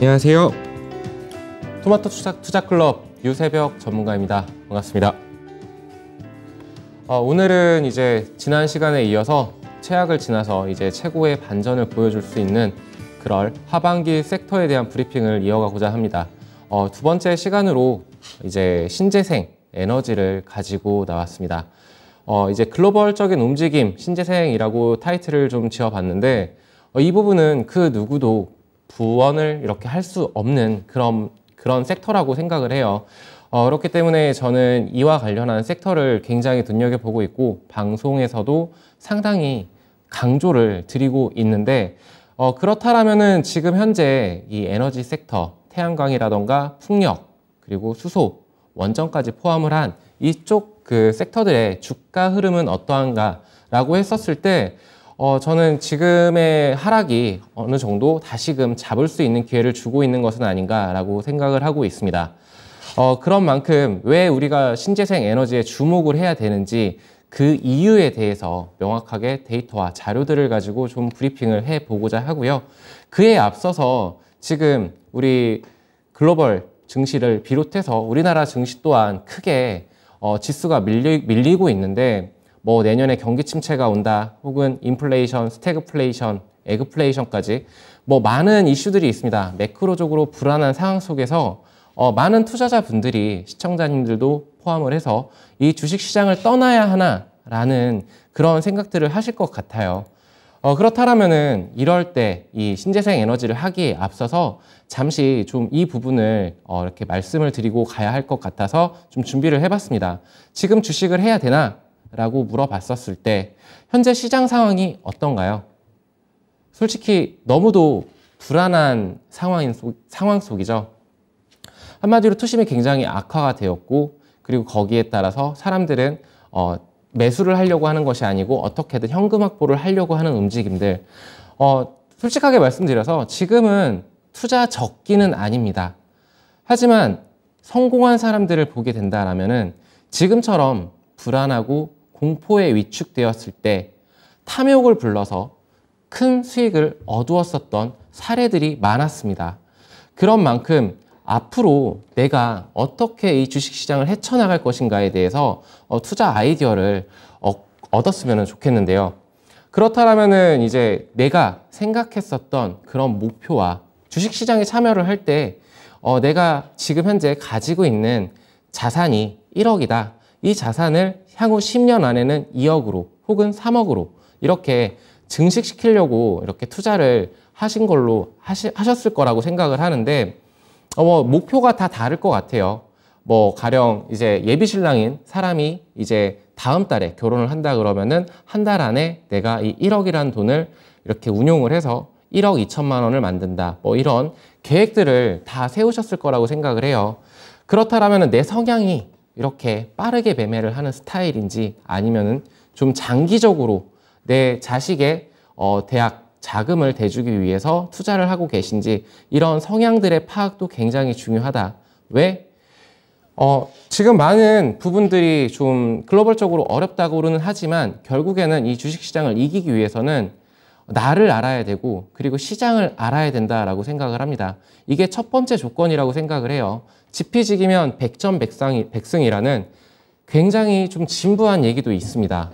안녕하세요. 토마토 투자, 투자 클럽 유세벽 전문가입니다. 반갑습니다. 어, 오늘은 이제 지난 시간에 이어서 최악을 지나서 이제 최고의 반전을 보여줄 수 있는 그럴 하반기 섹터에 대한 브리핑을 이어가고자 합니다. 어, 두 번째 시간으로 이제 신재생 에너지를 가지고 나왔습니다. 어, 이제 글로벌적인 움직임 신재생이라고 타이틀을 좀 지어봤는데 어, 이 부분은 그 누구도 부원을 이렇게 할 수 없는 그런 그런 섹터라고 생각을 해요. 어, 그렇기 때문에 저는 이와 관련한 섹터를 굉장히 눈여겨보고 있고 방송에서도 상당히 강조를 드리고 있는데 어, 그렇다라면은 지금 현재 이 에너지 섹터 태양광이라던가 풍력 그리고 수소 원전까지 포함을 한 이쪽 그 섹터들의 주가 흐름은 어떠한가라고 했었을 때 어, 저는 지금의 하락이 어느 정도 다시금 잡을 수 있는 기회를 주고 있는 것은 아닌가라고 생각을 하고 있습니다. 어, 그런 만큼 왜 우리가 신재생 에너지에 주목을 해야 되는지 그 이유에 대해서 명확하게 데이터와 자료들을 가지고 좀 브리핑을 해 보고자 하고요. 그에 앞서서 지금 우리 글로벌 증시를 비롯해서 우리나라 증시 또한 크게 어, 지수가 밀리, 밀리고 있는데 뭐 내년에 경기 침체가 온다 혹은 인플레이션, 스태그플레이션, 에그플레이션까지 뭐 많은 이슈들이 있습니다. 매크로적으로 불안한 상황 속에서 어, 많은 투자자분들이 시청자님들도 포함을 해서 이 주식시장을 떠나야 하나라는 그런 생각들을 하실 것 같아요. 어, 그렇다면은 이럴 때 이 신재생 에너지를 하기에 앞서서 잠시 좀 이 부분을 어, 이렇게 말씀을 드리고 가야 할 것 같아서 좀 준비를 해봤습니다. 지금 주식을 해야 되나? 라고 물어봤었을 때 현재 시장 상황이 어떤가요? 솔직히 너무도 불안한 상황인 속, 상황 속이죠. 한마디로 투심이 굉장히 악화가 되었고 그리고 거기에 따라서 사람들은 어, 매수를 하려고 하는 것이 아니고 어떻게든 현금 확보를 하려고 하는 움직임들 어, 솔직하게 말씀드려서 지금은 투자 적기는 아닙니다. 하지만 성공한 사람들을 보게 된다라면은 지금처럼 불안하고 공포에 위축되었을 때 탐욕을 불러서 큰 수익을 얻었었던 사례들이 많았습니다. 그런 만큼 앞으로 내가 어떻게 이 주식시장을 헤쳐나갈 것인가에 대해서 어, 투자 아이디어를 어, 얻었으면 좋겠는데요. 그렇다면 이제 내가 생각했었던 그런 목표와 주식시장에 참여를 할때 어, 내가 지금 현재 가지고 있는 자산이 1억이다. 이 자산을 향후 10년 안에는 2억으로 혹은 3억으로 이렇게 증식시키려고 이렇게 투자를 하신 걸로 하시, 하셨을 거라고 생각을 하는데 어, 뭐 목표가 다 다를 것 같아요. 뭐 가령 이제 예비 신랑인 사람이 이제 다음 달에 결혼을 한다 그러면은 한 달 안에 내가 이 1억이라는 돈을 이렇게 운용을 해서 1억 2천만 원을 만든다. 뭐 이런 계획들을 다 세우셨을 거라고 생각을 해요. 그렇다면 내 성향이 이렇게 빠르게 매매를 하는 스타일인지 아니면은 좀 장기적으로 내 자식의 어, 대학 자금을 대주기 위해서 투자를 하고 계신지 이런 성향들의 파악도 굉장히 중요하다. 왜? 어, 지금 많은 부분들이 좀글로벌적으로 어렵다고는 하지만 결국에는 이 주식시장을 이기기 위해서는 나를 알아야 되고 그리고 시장을 알아야 된다라고 생각을 합니다. 이게 첫 번째 조건이라고 생각을 해요. 지피지기면 백전백상이 백승이라는 굉장히 좀 진부한 얘기도 있습니다.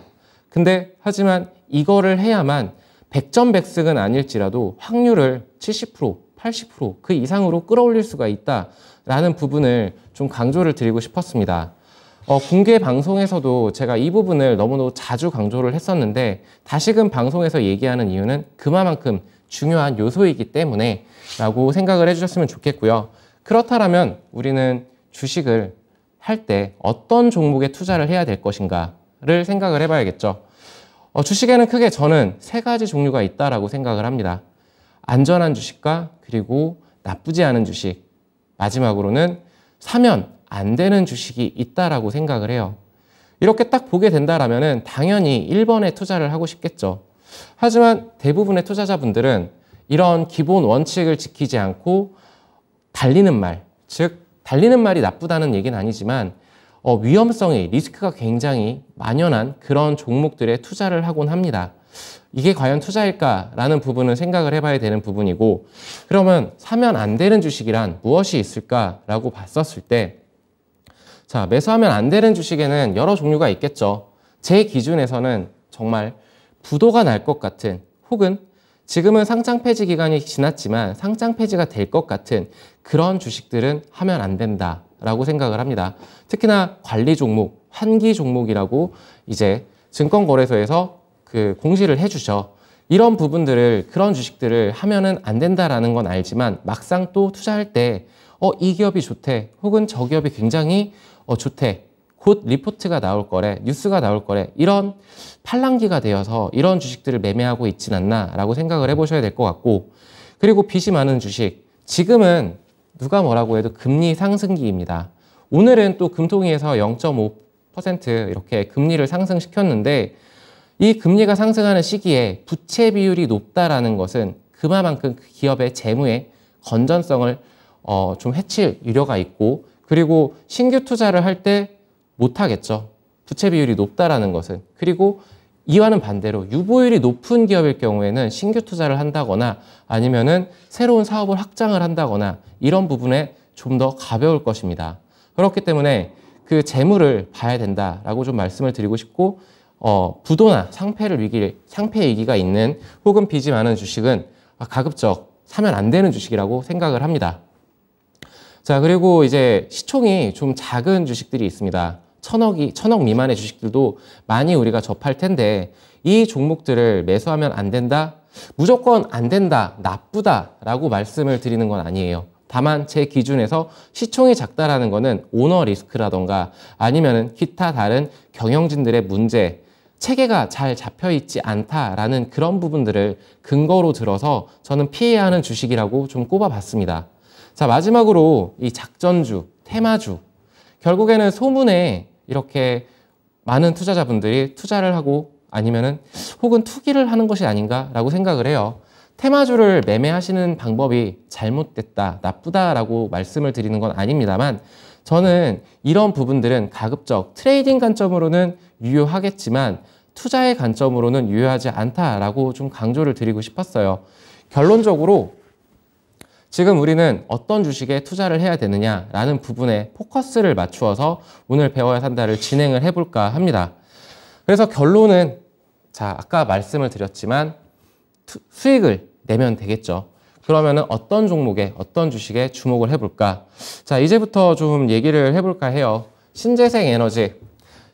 근데 하지만 이거를 해야만 백전백승은 아닐지라도 확률을 70% 80%그 이상으로 끌어올릴 수가 있다라는 부분을 좀 강조를 드리고 싶었습니다. 어, 공개 방송에서도 제가 이 부분을 너무도 자주 강조를 했었는데 다시금 방송에서 얘기하는 이유는 그만큼 중요한 요소이기 때문에 라고 생각을 해주셨으면 좋겠고요. 그렇다면 우리는 주식을 할 때 어떤 종목에 투자를 해야 될 것인가를 생각을 해봐야겠죠. 어, 주식에는 크게 저는 세 가지 종류가 있다라고 생각을 합니다. 안전한 주식과 그리고 나쁘지 않은 주식. 마지막으로는 사면 안 되는 주식이 있다라고 생각을 해요. 이렇게 딱 보게 된다라면 당연히 1번에 투자를 하고 싶겠죠. 하지만 대부분의 투자자분들은 이런 기본 원칙을 지키지 않고 달리는 말, 즉 달리는 말이 나쁘다는 얘기는 아니지만 어, 위험성이 리스크가 굉장히 만연한 그런 종목들에 투자를 하곤 합니다. 이게 과연 투자일까라는 부분은 생각을 해봐야 되는 부분이고 그러면 사면 안 되는 주식이란 무엇이 있을까라고 봤었을 때 자, 매수하면 안 되는 주식에는 여러 종류가 있겠죠. 제 기준에서는 정말 부도가 날 것 같은 혹은 지금은 상장 폐지 기간이 지났지만 상장 폐지가 될 것 같은 그런 주식들은 하면 안 된다라고 생각을 합니다. 특히나 관리 종목, 환기 종목이라고 이제 증권거래소에서 그 공시를 해주셔 이런 부분들을 그런 주식들을 하면은 안 된다라는 건 알지만 막상 또 투자할 때 어 이 기업이 좋대 혹은 저 기업이 굉장히 어, 주택, 곧 리포트가 나올 거래, 뉴스가 나올 거래, 이런 팔랑기가 되어서 이런 주식들을 매매하고 있진 않나라고 생각을 해보셔야 될 것 같고, 그리고 빚이 많은 주식, 지금은 누가 뭐라고 해도 금리 상승기입니다. 오늘은 또 금통위에서 0.5% 이렇게 금리를 상승시켰는데, 이 금리가 상승하는 시기에 부채 비율이 높다라는 것은 그만큼 그 기업의 재무의 건전성을 어, 좀 해칠 우려가 있고, 그리고 신규 투자를 할 때 못하겠죠. 부채 비율이 높다라는 것은. 그리고 이와는 반대로 유보율이 높은 기업일 경우에는 신규 투자를 한다거나 아니면은 새로운 사업을 확장을 한다거나 이런 부분에 좀 더 가벼울 것입니다. 그렇기 때문에 그 재물을 봐야 된다라고 좀 말씀을 드리고 싶고 어, 부도나 상패를 위기, 상패 위기가 있는 혹은 빚이 많은 주식은 아, 가급적 사면 안 되는 주식이라고 생각을 합니다. 자, 그리고 이제 시총이 좀 작은 주식들이 있습니다. 천억이, 천억 미만의 주식들도 많이 우리가 접할 텐데 이 종목들을 매수하면 안 된다? 무조건 안 된다, 나쁘다 라고 말씀을 드리는 건 아니에요. 다만 제 기준에서 시총이 작다라는 거는 오너 리스크라던가 아니면 기타 다른 경영진들의 문제, 체계가 잘 잡혀 있지 않다라는 그런 부분들을 근거로 들어서 저는 피해야 하는 주식이라고 좀 꼽아봤습니다. 자, 마지막으로 이 작전주, 테마주. 결국에는 소문에 이렇게 많은 투자자분들이 투자를 하고 아니면은 혹은 투기를 하는 것이 아닌가라고 생각을 해요. 테마주를 매매하시는 방법이 잘못됐다, 나쁘다라고 말씀을 드리는 건 아닙니다만 저는 이런 부분들은 가급적 트레이딩 관점으로는 유효하겠지만 투자의 관점으로는 유효하지 않다라고 좀 강조를 드리고 싶었어요. 결론적으로 지금 우리는 어떤 주식에 투자를 해야 되느냐라는 부분에 포커스를 맞추어서 오늘 배워야 한다를 진행을 해볼까 합니다. 그래서 결론은 자 아까 말씀을 드렸지만 투, 수익을 내면 되겠죠. 그러면 어떤 종목에 어떤 주식에 주목을 해볼까? 자 이제부터 좀 얘기를 해볼까 해요. 신재생 에너지.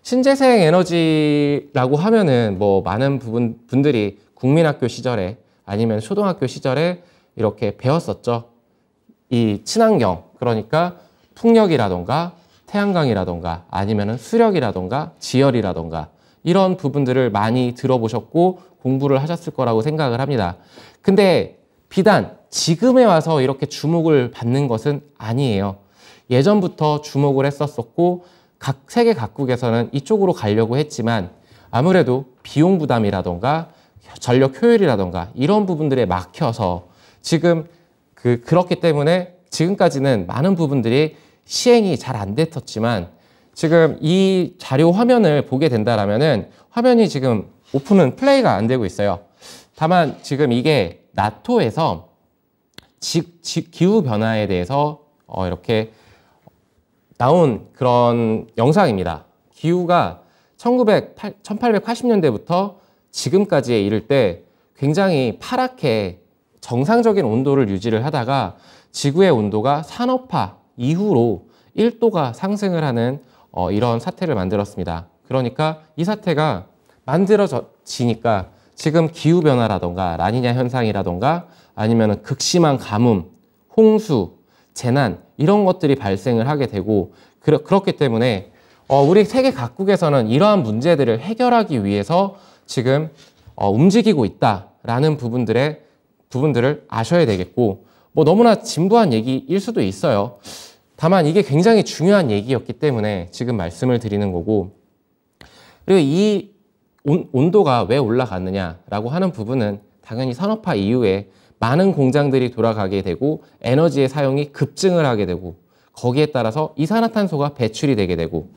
신재생 에너지라고 하면은 뭐 많은 부분 분들이 국민학교 시절에 아니면 초등학교 시절에 이렇게 배웠었죠. 이 친환경, 그러니까 풍력이라던가 태양광이라던가 아니면 수력이라던가 지열이라던가 이런 부분들을 많이 들어보셨고 공부를 하셨을 거라고 생각을 합니다. 근데 비단 지금에 와서 이렇게 주목을 받는 것은 아니에요. 예전부터 주목을 했었었고 각 세계 각국에서는 이쪽으로 가려고 했지만 아무래도 비용 부담이라던가 전력 효율이라던가 이런 부분들에 막혀서 지금 그 그렇기 때문에 지금까지는 많은 부분들이 시행이 잘 안 됐었지만 지금 이 자료 화면을 보게 된다라면은 화면이 지금 오픈은 플레이가 안 되고 있어요. 다만 지금 이게 나토에서 지, 지, 기후 변화에 대해서 어, 이렇게 나온 그런 영상입니다. 기후가 1908, 1880년대부터 지금까지에 이를 때 굉장히 파랗게 정상적인 온도를 유지를 하다가 지구의 온도가 산업화 이후로 1도가 상승을 하는 어, 이런 사태를 만들었습니다. 그러니까 이 사태가 만들어지니까 지금 기후변화라던가 라니냐 현상이라던가 아니면 극심한 가뭄, 홍수, 재난 이런 것들이 발생을 하게 되고 그러, 그렇기 때문에 어, 우리 세계 각국에서는 이러한 문제들을 해결하기 위해서 지금 어, 움직이고 있다라는 부분들에 부분들을 아셔야 되겠고 뭐 너무나 진부한 얘기일 수도 있어요. 다만 이게 굉장히 중요한 얘기였기 때문에 지금 말씀을 드리는 거고 그리고 이 온, 도가왜 올라갔느냐라고 하는 부분은 당연히 산업화 이후에 많은 공장들이 돌아가게 되고 에너지의 사용이 급증을 하게 되고 거기에 따라서 이산화탄소가 배출이 되게 되고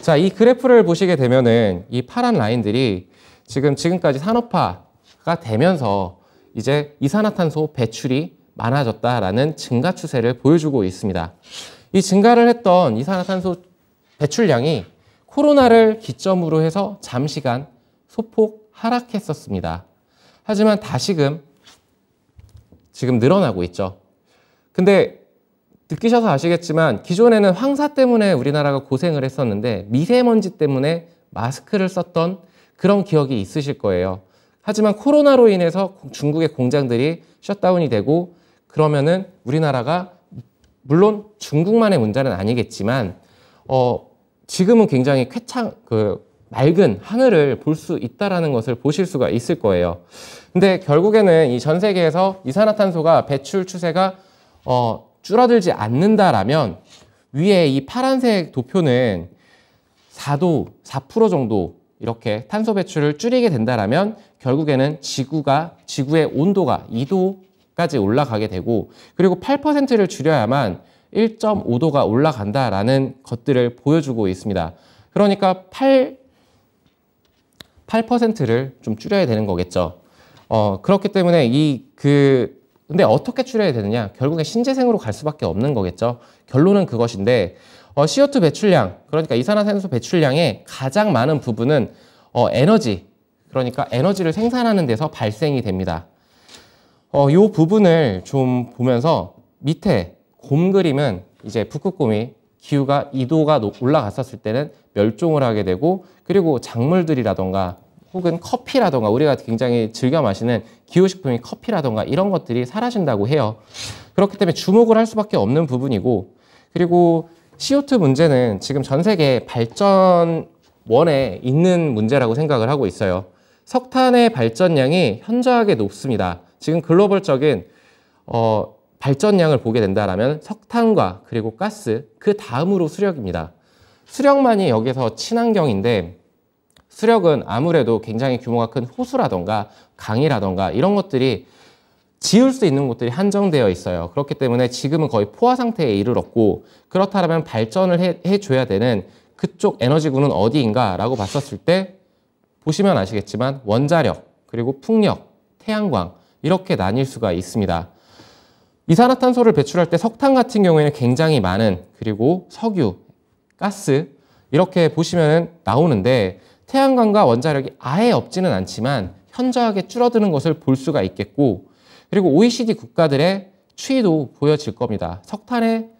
자, 이 그래프를 보시게 되면은 이 파란 라인들이 지금 지금까지 산업화가 되면서 이제 이산화탄소 배출이 많아졌다라는 증가 추세를 보여주고 있습니다. 이 증가를 했던 이산화탄소 배출량이 코로나를 기점으로 해서 잠시간 소폭 하락했었습니다. 하지만 다시금 지금 늘어나고 있죠. 근데 느끼셔서 아시겠지만 기존에는 황사 때문에 우리나라가 고생을 했었는데 미세먼지 때문에 마스크를 썼던 그런 기억이 있으실 거예요. 하지만 코로나로 인해서 중국의 공장들이 셧다운이 되고 그러면은 우리나라가 물론 중국만의 문제는 아니겠지만 어 지금은 굉장히 쾌창 그 맑은 하늘을 볼 수 있다라는 것을 보실 수가 있을 거예요. 근데 결국에는 이 전 세계에서 이산화탄소가 배출 추세가 어 줄어들지 않는다라면 위에 이 파란색 도표는 4도, 4% 정도 이렇게 탄소 배출을 줄이게 된다라면 결국에는 지구가 지구의 온도가 2도까지 올라가게 되고 그리고 8%를 줄여야만 1.5도가 올라간다라는 것들을 보여주고 있습니다. 그러니까 8 8%를 좀 줄여야 되는 거겠죠. 어, 그렇기 때문에 이 그 근데 어떻게 줄여야 되느냐? 결국에 신재생으로 갈 수밖에 없는 거겠죠. 결론은 그것인데 어, CO2 배출량, 그러니까 이산화탄소 배출량의 가장 많은 부분은 어, 에너지, 그러니까 에너지를 생산하는 데서 발생이 됩니다. 어, 요 부분을 좀 보면서 밑에 곰 그림은 이제 북극곰이 기후가 2도가 올라갔었을 때는 멸종을 하게 되고 그리고 작물들이라던가 혹은 커피라던가 우리가 굉장히 즐겨 마시는 기후식품인 커피라던가 이런 것들이 사라진다고 해요. 그렇기 때문에 주목을 할 수밖에 없는 부분이고 그리고 CO2 문제는 지금 전 세계 발전원에 있는 문제라고 생각을 하고 있어요. 석탄의 발전량이 현저하게 높습니다. 지금 글로벌적인 어, 발전량을 보게 된다면 석탄과 그리고 가스 그 다음으로 수력입니다. 수력만이 여기서 친환경인데 수력은 아무래도 굉장히 규모가 큰 호수라던가 강이라던가 이런 것들이 지울 수 있는 곳들이 한정되어 있어요. 그렇기 때문에 지금은 거의 포화 상태에 이르렀고 그렇다면 발전을 해, 해줘야 되는 그쪽 에너지군은 어디인가라고 봤었을 때 보시면 아시겠지만 원자력 그리고 풍력, 태양광 이렇게 나뉠 수가 있습니다. 이산화탄소를 배출할 때 석탄 같은 경우에는 굉장히 많은 그리고 석유, 가스 이렇게 보시면 나오는데 태양광과 원자력이 아예 없지는 않지만 현저하게 줄어드는 것을 볼 수가 있겠고 그리고 OECD 국가들의 추이도 보여질 겁니다. 석탄의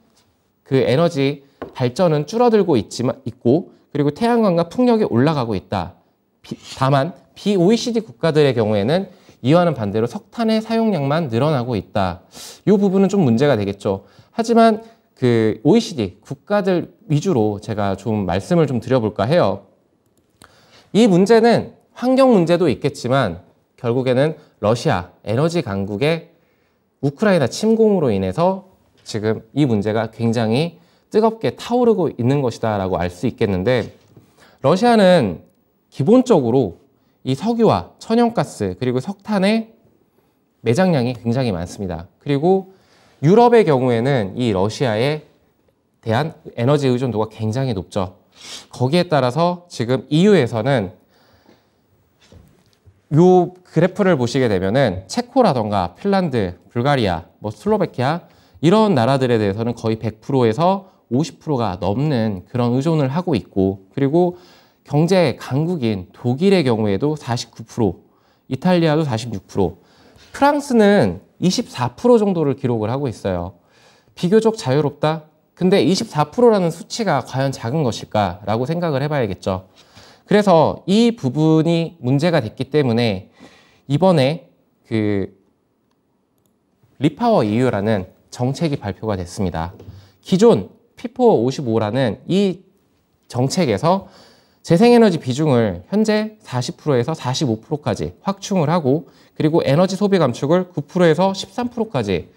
그 에너지 발전은 줄어들고 있지만 있고 그리고 태양광과 풍력이 올라가고 있다. 비, 다만 비OECD 국가들의 경우에는 이와는 반대로 석탄의 사용량만 늘어나고 있다. 이 부분은 좀 문제가 되겠죠. 하지만 그 OECD 국가들 위주로 제가 좀 말씀을 좀 드려볼까 해요. 이 문제는 환경 문제도 있겠지만 결국에는 러시아 에너지 강국의 우크라이나 침공으로 인해서 지금 이 문제가 굉장히 뜨겁게 타오르고 있는 것이다라고 알 수 있겠는데 러시아는 기본적으로 이 석유와 천연가스 그리고 석탄의 매장량이 굉장히 많습니다. 그리고 유럽의 경우에는 이 러시아에 대한 에너지 의존도가 굉장히 높죠. 거기에 따라서 지금 EU에서는 요 그래프를 보시게 되면은 체코라던가 핀란드, 불가리아, 뭐 슬로베키아 이런 나라들에 대해서는 거의 100%에서 50%가 넘는 그런 의존을 하고 있고 그리고 경제 강국인 독일의 경우에도 49%, 이탈리아도 46%, 프랑스는 24% 정도를 기록을 하고 있어요. 비교적 자유롭다? 근데 24%라는 수치가 과연 작은 것일까라고 생각을 해봐야겠죠. 그래서 이 부분이 문제가 됐기 때문에 이번에 그 리파워 EU라는 정책이 발표가 됐습니다. 기존 피포 55라는 이 정책에서 재생에너지 비중을 현재 40%에서 45%까지 확충을 하고 그리고 에너지 소비 감축을 9%에서 13%까지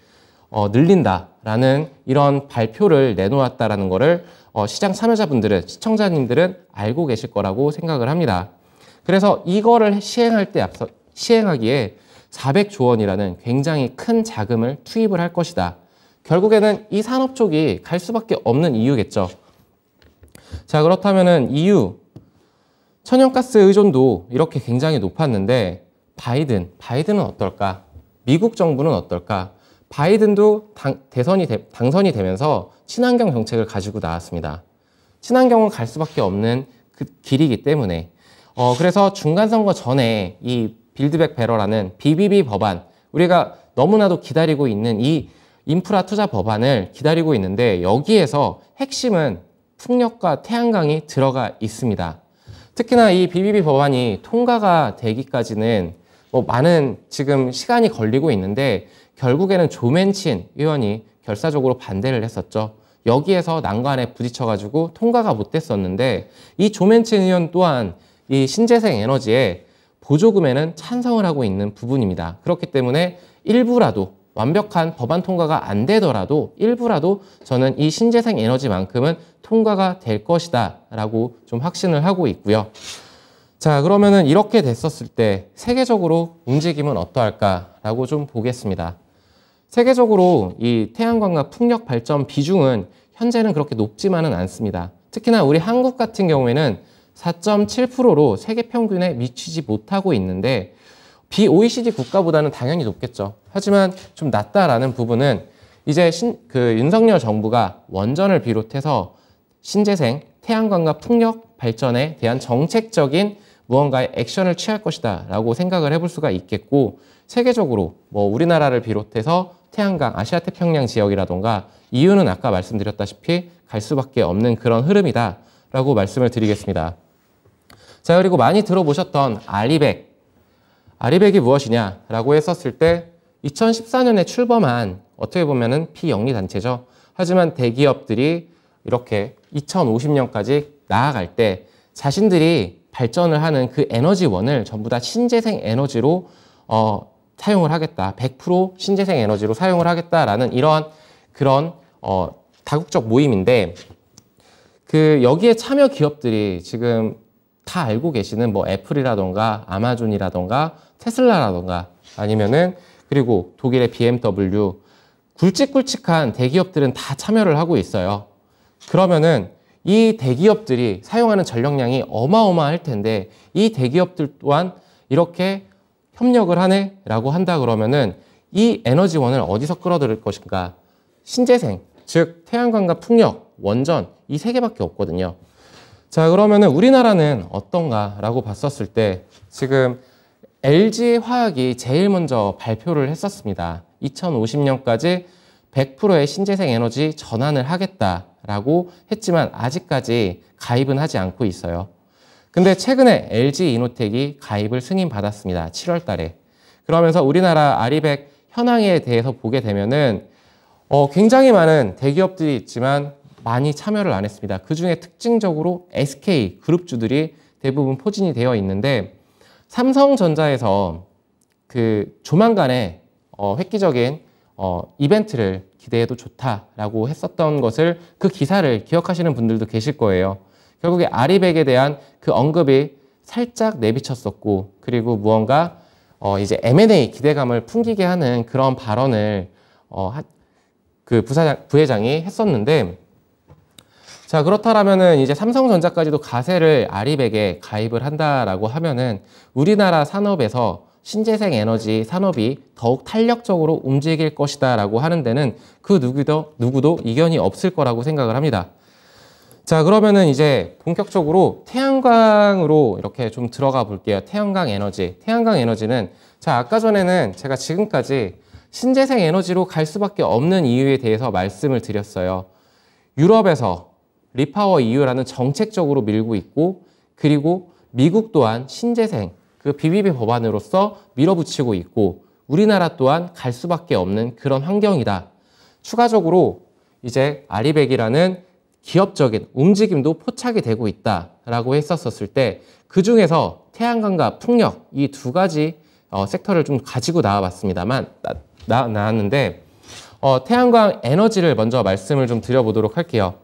어, 늘린다라는 이런 발표를 내놓았다라는 것을 어, 시장 참여자분들은 시청자님들은 알고 계실 거라고 생각을 합니다. 그래서 이거를 시행할 때 앞서 시행하기에 400조 원이라는 굉장히 큰 자금을 투입을 할 것이다. 결국에는 이 산업 쪽이 갈 수밖에 없는 이유겠죠. 자 그렇다면은 EU 천연가스 의존도 이렇게 굉장히 높았는데 바이든 바이든은 어떨까? 미국 정부는 어떨까? 바이든도 당, 대선이 되, 당선이 되면서 친환경 정책을 가지고 나왔습니다. 친환경을 갈 수밖에 없는 그 길이기 때문에 어, 그래서 중간선거 전에 이 빌드백 배러라는 BBB 법안 우리가 너무나도 기다리고 있는 이 인프라 투자 법안을 기다리고 있는데 여기에서 핵심은 풍력과 태양광이 들어가 있습니다. 특히나 이 BBB 법안이 통과가 되기까지는 뭐 많은 지금 시간이 걸리고 있는데 결국에는 조맨친 의원이 결사적으로 반대를 했었죠. 여기에서 난관에 부딪혀가지고 통과가 못 됐었는데 이 조맨친 의원 또한 이 신재생 에너지에 보조금에는 찬성을 하고 있는 부분입니다. 그렇기 때문에 일부라도 완벽한 법안 통과가 안 되더라도 일부라도 저는 이 신재생 에너지만큼은 통과가 될 것이다 라고 좀 확신을 하고 있고요. 자 그러면은 이렇게 됐었을 때 세계적으로 움직임은 어떠할까라고 좀 보겠습니다. 세계적으로 이 태양광과 풍력 발전 비중은 현재는 그렇게 높지만은 않습니다. 특히나 우리 한국 같은 경우에는 4.7%로 세계 평균에 미치지 못하고 있는데 비OECD 국가보다는 당연히 높겠죠. 하지만 좀 낮다라는 부분은 이제 신, 그 윤석열 정부가 원전을 비롯해서 신재생, 태양광과 풍력 발전에 대한 정책적인 무언가의 액션을 취할 것이다 라고 생각을 해볼 수가 있겠고 세계적으로 뭐 우리나라를 비롯해서 태양강, 아시아 태평양 지역이라던가 이유는 아까 말씀드렸다시피 갈 수밖에 없는 그런 흐름이다라고 말씀을 드리겠습니다. 자, 그리고 많이 들어보셨던 아리백. 아리백이 무엇이냐라고 했었을 때 2014년에 출범한 어떻게 보면은 피영리 단체죠. 하지만 대기업들이 이렇게 2050년까지 나아갈 때 자신들이 발전을 하는 그 에너지원을 전부 다 신재생 에너지로 어, 사용을 하겠다. 100% 신재생 에너지로 사용을 하겠다라는 이런 그런 어, 다국적 모임인데 그 여기에 참여 기업들이 지금 다 알고 계시는 뭐 애플이라던가 아마존이라던가 테슬라라던가 아니면은 그리고 독일의 BMW 굵직굵직한 대기업들은 다 참여를 하고 있어요. 그러면은 이 대기업들이 사용하는 전력량이 어마어마할 텐데 이 대기업들 또한 이렇게 협력을 하네라고 한다 그러면은 이 에너지원을 어디서 끌어들일 것인가? 신재생, 즉 태양광과 풍력, 원전 이 세 개밖에 없거든요. 자 그러면은 우리나라는 어떤가라고 봤었을 때 지금 LG 화학이 제일 먼저 발표를 했었습니다. 2050년까지 100%의 신재생 에너지 전환을 하겠다라고 했지만 아직까지 가입은 하지 않고 있어요. 근데 최근에 LG 이노텍이 가입을 승인받았습니다. 7월 달에. 그러면서 우리나라 아리백 현황에 대해서 보게 되면은 어, 굉장히 많은 대기업들이 있지만 많이 참여를 안 했습니다. 그 중에 특징적으로 SK 그룹주들이 대부분 포진이 되어 있는데 삼성전자에서 그 조만간에 어, 획기적인 어, 이벤트를 기대해도 좋다라고 했었던 것을 그 기사를 기억하시는 분들도 계실 거예요. 결국에 아리백에 대한 그 언급이 살짝 내비쳤었고 그리고 무언가 어 이제 M&A 기대감을 풍기게 하는 그런 발언을 어그 부사장 부회장이 했었는데 자 그렇다라면은 이제 삼성전자까지도 가세를 아리백에 가입을 한다라고 하면은 우리나라 산업에서 신재생 에너지 산업이 더욱 탄력적으로 움직일 것이다라고 하는 데는 그 누구도 누구도 이견이 없을 거라고 생각을 합니다. 자 그러면은 이제 본격적으로 태양광으로 이렇게 좀 들어가 볼게요. 태양광 에너지. 태양광 에너지는 자 아까 전에는 제가 지금까지 신재생 에너지로 갈 수밖에 없는 이유에 대해서 말씀을 드렸어요. 유럽에서 리파워 이유라는 정책적으로 밀고 있고 그리고 미국 또한 신재생 그 BBB 법안으로서 밀어붙이고 있고 우리나라 또한 갈 수밖에 없는 그런 환경이다. 추가적으로 이제 아리백이라는 기업적인 움직임도 포착이 되고 있다라고 했었을때 그 중에서 태양광과 풍력 이 두 가지 어, 섹터를 좀 가지고 나와봤습니다만 나, 나, 나왔는데 어, 태양광 에너지를 먼저 말씀을 좀 드려보도록 할게요.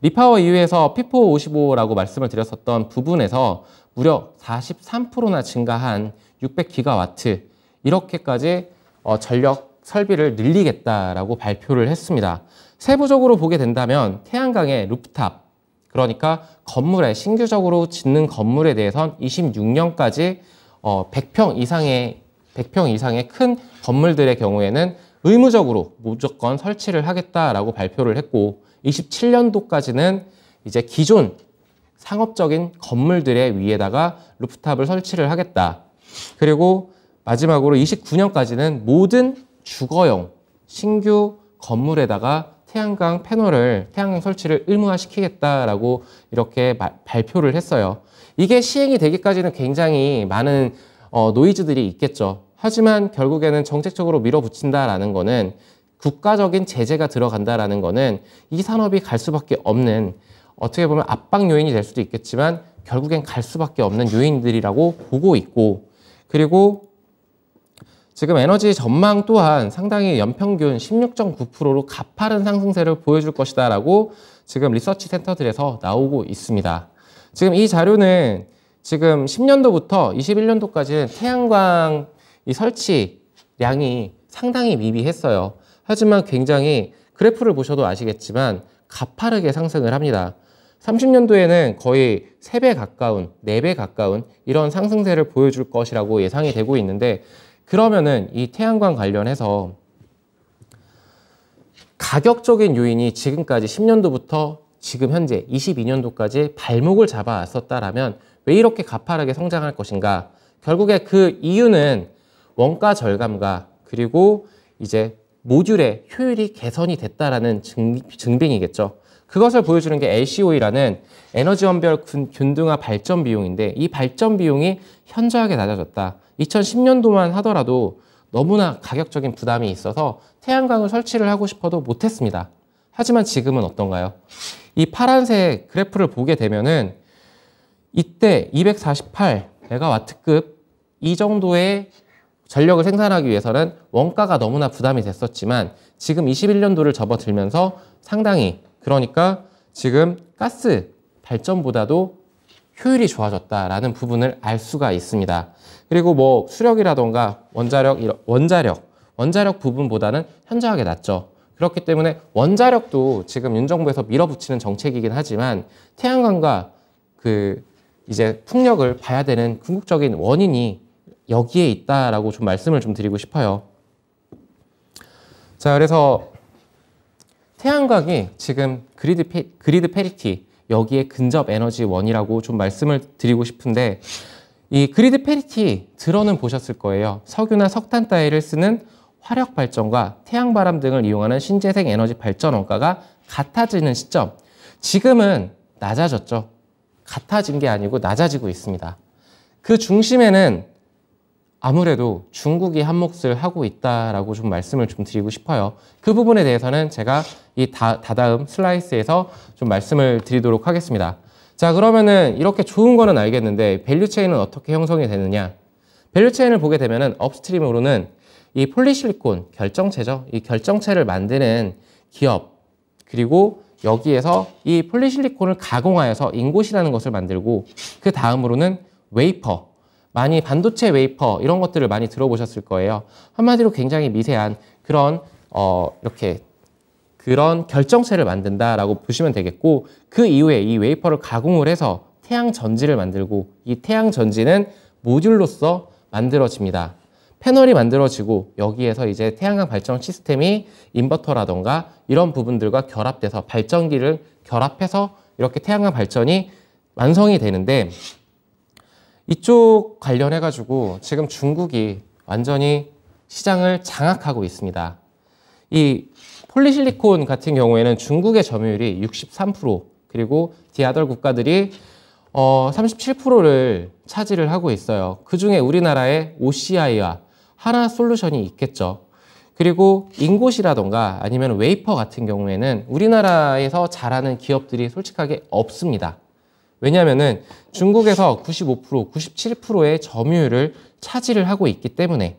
리파워 이후에서 피포 55라고 말씀을 드렸었던 부분에서 무려 43%나 증가한 600기가와트 이렇게까지 어, 전력 설비를 늘리겠다라고 발표를 했습니다. 세부적으로 보게 된다면 태양광의 루프탑, 그러니까 건물에 신규적으로 짓는 건물에 대해선 26년까지 어, 100평 이상의 100평 이상의 큰 건물들의 경우에는 의무적으로 무조건 설치를 하겠다라고 발표를 했고 27년도까지는 이제 기존 상업적인 건물들의 위에다가 루프탑을 설치를 하겠다. 그리고 마지막으로 29년까지는 모든 주거용 신규 건물에다가 태양광 패널을 태양광 설치를 의무화시키겠다라고 이렇게 마, 발표를 했어요. 이게 시행이 되기까지는 굉장히 많은 어, 노이즈들이 있겠죠. 하지만 결국에는 정책적으로 밀어붙인다라는 거는 국가적인 제재가 들어간다라는 거는 이 산업이 갈 수밖에 없는 어떻게 보면 압박 요인이 될 수도 있겠지만 결국엔 갈 수밖에 없는 요인들이라고 보고 있고 그리고 지금 에너지 전망 또한 상당히 연평균 16.9%로 가파른 상승세를 보여줄 것이다 라고 지금 리서치 센터들에서 나오고 있습니다. 지금 이 자료는 지금 10년도부터 21년도까지는 태양광 이 설치량이 상당히 미비했어요. 하지만 굉장히 그래프를 보셔도 아시겠지만 가파르게 상승을 합니다. 30년도에는 거의 3배 가까운, 4배 가까운 이런 상승세를 보여줄 것이라고 예상이 되고 있는데 그러면은 이 태양광 관련해서 가격적인 요인이 지금까지 10년도부터 지금 현재 22년도까지 발목을 잡아왔었다라면 왜 이렇게 가파르게 성장할 것인가? 결국에 그 이유는 원가 절감과 그리고 이제 모듈의 효율이 개선이 됐다라는 증, 증빙이겠죠. 그것을 보여주는 게 LCOE라는 에너지원별 균등화 발전 비용인데 이 발전 비용이 현저하게 낮아졌다. 2010년도만 하더라도 너무나 가격적인 부담이 있어서 태양광을 설치를 하고 싶어도 못했습니다. 하지만 지금은 어떤가요? 이 파란색 그래프를 보게 되면은 이때 248메가와트급 이 정도의 전력을 생산하기 위해서는 원가가 너무나 부담이 됐었지만 지금 21년도를 접어들면서 상당히 그러니까 지금 가스 발전보다도 효율이 좋아졌다라는 부분을 알 수가 있습니다. 그리고 뭐 수력이라던가 원자력, 원자력, 원자력 부분보다는 현저하게 낮죠. 그렇기 때문에 원자력도 지금 윤 정부에서 밀어붙이는 정책이긴 하지만 태양광과 그 이제 풍력을 봐야 되는 궁극적인 원인이 여기에 있다라고 좀 말씀을 좀 드리고 싶어요. 자, 그래서 태양광이 지금 그리드, 페, 그리드 페리티, 여기에 근접 에너지원이라고 좀 말씀을 드리고 싶은데 이 그리드 페리티 들어는 보셨을 거예요. 석유나 석탄 따위를 쓰는 화력 발전과 태양 바람 등을 이용하는 신재생 에너지 발전 원가가 같아지는 시점. 지금은 낮아졌죠. 같아진 게 아니고 낮아지고 있습니다. 그 중심에는 아무래도 중국이 한 몫을 하고 있다라고 좀 말씀을 좀 드리고 싶어요. 그 부분에 대해서는 제가 이 다, 다음 슬라이스에서 좀 말씀을 드리도록 하겠습니다. 자 그러면은 이렇게 좋은 거는 알겠는데 밸류체인은 어떻게 형성이 되느냐 밸류체인을 보게 되면은 업스트림으로는 이 폴리실리콘 결정체죠 이 결정체를 만드는 기업 그리고 여기에서 이 폴리실리콘을 가공하여서 인곳이라는 것을 만들고 그 다음으로는 웨이퍼 많이 반도체 웨이퍼 이런 것들을 많이 들어보셨을 거예요. 한마디로 굉장히 미세한 그런 어 이렇게 그런 결정체를 만든다라고 보시면 되겠고 그 이후에 이 웨이퍼를 가공을 해서 태양 전지를 만들고 이 태양 전지는 모듈로서 만들어집니다. 패널이 만들어지고 여기에서 이제 태양광 발전 시스템이 인버터라던가 이런 부분들과 결합돼서 발전기를 결합해서 이렇게 태양광 발전이 완성이 되는데 이쪽 관련해 가지고 지금 중국이 완전히 시장을 장악하고 있습니다. 이 폴리실리콘 같은 경우에는 중국의 점유율이 63% 그리고 디아덜 국가들이 어 37%를 차지를 하고 있어요. 그 중에 우리나라의 OCI와 하나 솔루션이 있겠죠. 그리고 인곳이라던가 아니면 웨이퍼 같은 경우에는 우리나라에서 잘하는 기업들이 솔직하게 없습니다. 왜냐하면 중국에서 95%, 97%의 점유율을 차지를 하고 있기 때문에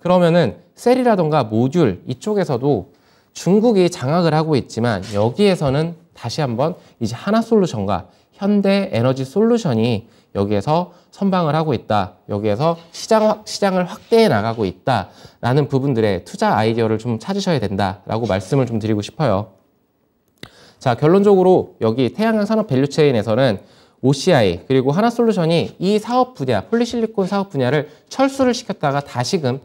그러면은 셀이라던가 모듈 이쪽에서도 중국이 장악을 하고 있지만 여기에서는 다시 한번 이제 하나솔루션과 현대에너지솔루션이 여기에서 선방을 하고 있다. 여기에서 시장, 시장을 확대해 나가고 있다. 라는 부분들의 투자 아이디어를 좀 찾으셔야 된다라고 말씀을 좀 드리고 싶어요. 자, 결론적으로 여기 태양광 산업 밸류체인에서는 OCI 그리고 하나솔루션이 이 사업 분야, 폴리실리콘 사업 분야를 철수를 시켰다가 다시금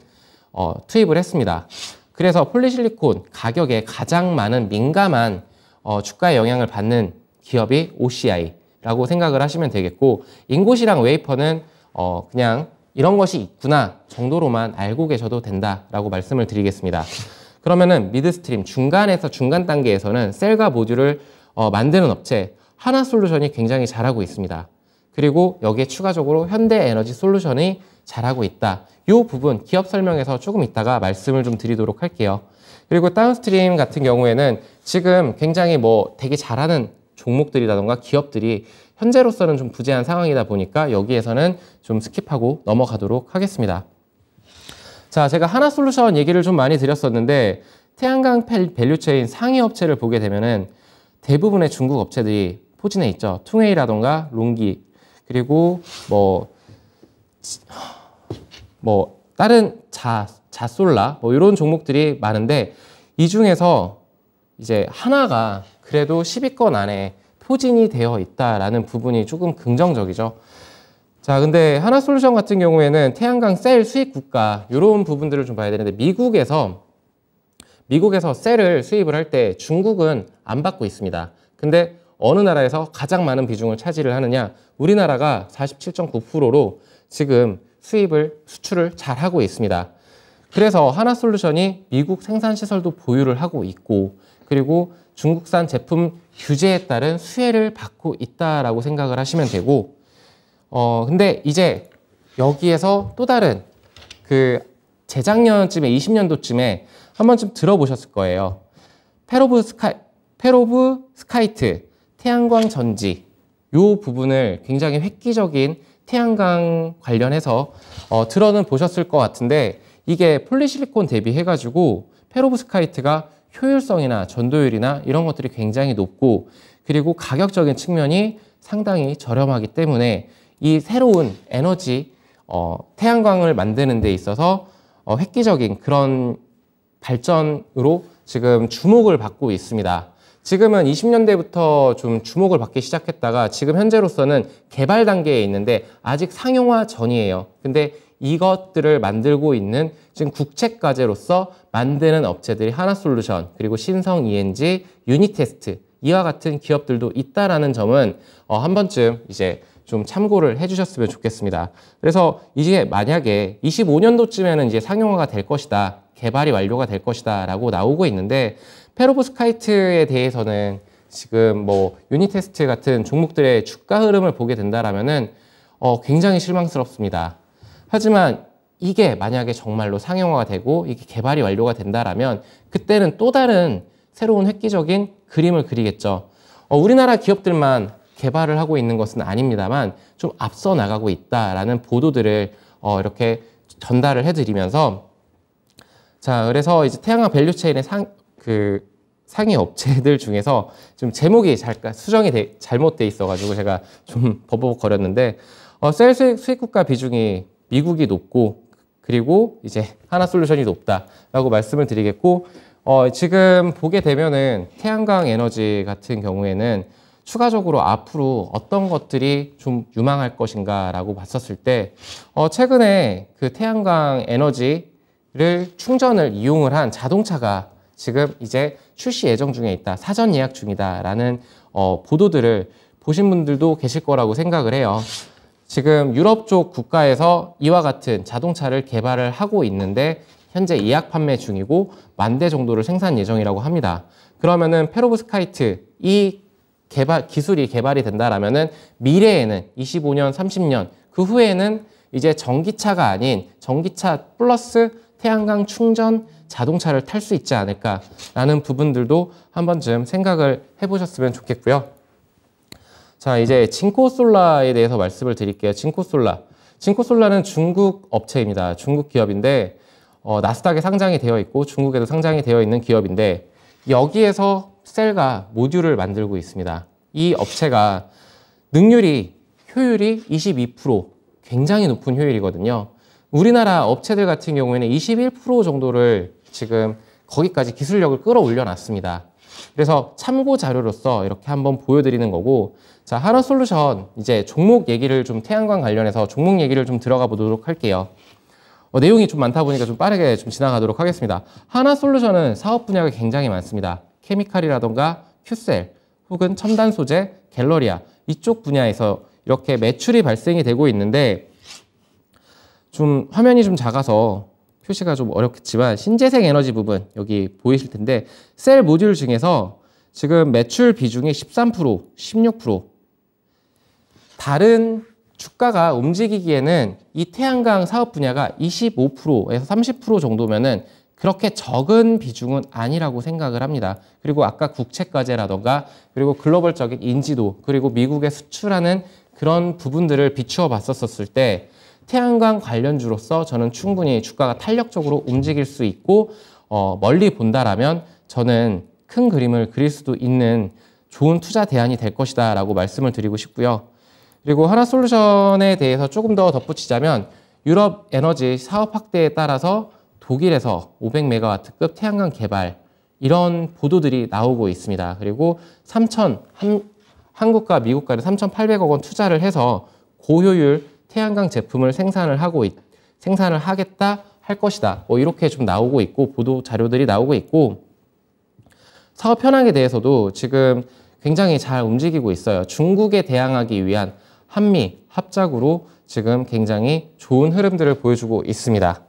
어, 투입을 했습니다. 그래서 폴리실리콘 가격에 가장 많은 민감한 어, 주가에 영향을 받는 기업이 OCI라고 생각을 하시면 되겠고 인곳이랑 웨이퍼는 어, 그냥 이런 것이 있구나 정도로만 알고 계셔도 된다라고 말씀을 드리겠습니다. 그러면은 미드스트림 중간에서 중간 단계에서는 셀과 모듈을 어, 만드는 업체 하나 솔루션이 굉장히 잘하고 있습니다. 그리고 여기에 추가적으로 현대 에너지 솔루션이 잘하고 있다. 이 부분 기업 설명에서 조금 이따가 말씀을 좀 드리도록 할게요. 그리고 다운스트림 같은 경우에는 지금 굉장히 뭐 되게 잘하는 종목들이라던가 기업들이 현재로서는 좀 부재한 상황이다 보니까 여기에서는 좀 스킵하고 넘어가도록 하겠습니다. 자, 제가 하나 솔루션 얘기를 좀 많이 드렸었는데 태양광 밸류체인 상위 업체를 보게 되면은 대부분의 중국 업체들이 포진해 있죠. 퉁웨이라던가 롱기 그리고 뭐뭐 뭐 다른 자 자솔라 뭐 이런 종목들이 많은데 이 중에서 이제 하나가 그래도 10위권 안에 포진이 되어 있다라는 부분이 조금 긍정적이죠. 자, 근데 하나솔루션 같은 경우에는 태양광 셀 수입 국가 이런 부분들을 좀 봐야 되는데 미국에서 미국에서 셀을 수입을 할 때 중국은 안 받고 있습니다. 근데 어느 나라에서 가장 많은 비중을 차지를 하느냐? 우리나라가 47.9%로 지금 수입을 수출을 잘 하고 있습니다. 그래서 하나솔루션이 미국 생산 시설도 보유를 하고 있고 그리고 중국산 제품 규제에 따른 수혜를 받고 있다라고 생각을 하시면 되고 어, 근데 이제 여기에서 또 다른 그 재작년쯤에 20년도쯤에 한 번쯤 들어보셨을 거예요. 페로브 스카이, 페로브 스카이트, 태양광 전지 요 부분을 굉장히 획기적인 태양광 관련해서 어, 들어는 보셨을 것 같은데 이게 폴리실리콘 대비해가지고 페로브스카이트가 효율성이나 전도율이나 이런 것들이 굉장히 높고 그리고 가격적인 측면이 상당히 저렴하기 때문에 이 새로운 에너지 어, 태양광을 만드는 데 있어서 어, 획기적인 그런 발전으로 지금 주목을 받고 있습니다. 지금은 20년대부터 좀 주목을 받기 시작했다가 지금 현재로서는 개발 단계에 있는데 아직 상용화 전이에요. 근데 이것들을 만들고 있는 지금 국책과제로서 만드는 업체들이 하나솔루션 그리고 신성 ENG, 유니테스트 이와 같은 기업들도 있다라는 점은 어, 한 번쯤 이제 좀 참고를 해주셨으면 좋겠습니다. 그래서 이제 만약에 25년도쯤에는 이제 상용화가 될 것이다, 개발이 완료가 될 것이다라고 나오고 있는데 페로브스카이트에 대해서는 지금 뭐유니 테스트 같은 종목들의 주가 흐름을 보게 된다라면은 어, 굉장히 실망스럽습니다. 하지만 이게 만약에 정말로 상용화가 되고 이게 개발이 완료가 된다라면 그때는 또 다른 새로운 획기적인 그림을 그리겠죠. 어, 우리나라 기업들만 개발을 하고 있는 것은 아닙니다만 좀 앞서 나가고 있다라는 보도들을 어, 이렇게 전달을 해드리면서 자 그래서 이제 태양광 밸류체인의 상 그 상위 업체들 중에서 좀 제목이 잘 수정이 되, 잘못돼 있어가지고 제가 좀 버벅거렸는데 어, 셀 수익, 수익국가 비중이 미국이 높고 그리고 이제 하나 솔루션이 높다라고 말씀을 드리겠고 어, 지금 보게 되면은 태양광 에너지 같은 경우에는 추가적으로 앞으로 어떤 것들이 좀 유망할 것인가라고 봤었을 때 어, 최근에 그 태양광 에너지를 충전을 이용을 한 자동차가 지금 이제 출시 예정 중에 있다, 사전 예약 중이다라는 어, 보도들을 보신 분들도 계실 거라고 생각을 해요. 지금 유럽 쪽 국가에서 이와 같은 자동차를 개발을 하고 있는데 현재 예약 판매 중이고 만 대 정도를 생산 예정이라고 합니다. 그러면은 페로브스카이트 이 개발 기술이 개발이 된다라면은 미래에는 25년, 30년 그 후에는 이제 전기차가 아닌 전기차 플러스 태양광 충전 자동차를 탈 수 있지 않을까라는 부분들도 한 번쯤 생각을 해보셨으면 좋겠고요. 자 이제 진코솔라에 대해서 말씀을 드릴게요. 진코솔라. 진코솔라는 중국 업체입니다. 중국 기업인데 어, 나스닥에 상장이 되어 있고 중국에도 상장이 되어 있는 기업인데 여기에서 셀과 모듈을 만들고 있습니다. 이 업체가 능률이 효율이 22% 굉장히 높은 효율이거든요. 우리나라 업체들 같은 경우에는 21% 정도를 지금 거기까지 기술력을 끌어올려 놨습니다. 그래서 참고 자료로서 이렇게 한번 보여드리는 거고 자 하나 솔루션 이제 종목 얘기를 좀 태양광 관련해서 종목 얘기를 좀 들어가 보도록 할게요. 뭐 내용이 좀 많다 보니까 좀 빠르게 좀 지나가도록 하겠습니다. 하나 솔루션은 사업 분야가 굉장히 많습니다. 케미칼이라던가 큐셀 혹은 첨단 소재, 갤러리아 이쪽 분야에서 이렇게 매출이 발생이 되고 있는데 좀 화면이 좀 작아서 표시가 좀 어렵겠지만 신재생 에너지 부분 여기 보이실 텐데 셀 모듈 중에서 지금 매출 비중이 13%, 16% 다른 주가가 움직이기에는 이 태양광 사업 분야가 25%에서 30% 정도면은 그렇게 적은 비중은 아니라고 생각을 합니다. 그리고 아까 국채과제라던가 그리고 글로벌적인 인지도 그리고 미국의 수출하는 그런 부분들을 비추어 봤었을 때 태양광 관련주로서 저는 충분히 주가가 탄력적으로 움직일 수 있고 어, 멀리 본다라면 저는 큰 그림을 그릴 수도 있는 좋은 투자 대안이 될 것이다 라고 말씀을 드리고 싶고요. 그리고 하나 솔루션에 대해서 조금 더 덧붙이자면 유럽 에너지 사업 확대에 따라서 독일에서 500메가와트급 태양광 개발 이런 보도들이 나오고 있습니다. 그리고 3천 한, 한국과 미국 간에 3,800억 원 투자를 해서 고효율 태양광 제품을 생산을 하고 있, 생산을 하겠다 할 것이다. 뭐 이렇게 좀 나오고 있고 보도 자료들이 나오고 있고 사업 현황에 대해서도 지금 굉장히 잘 움직이고 있어요. 중국에 대항하기 위한 한미 합작으로 지금 굉장히 좋은 흐름들을 보여주고 있습니다.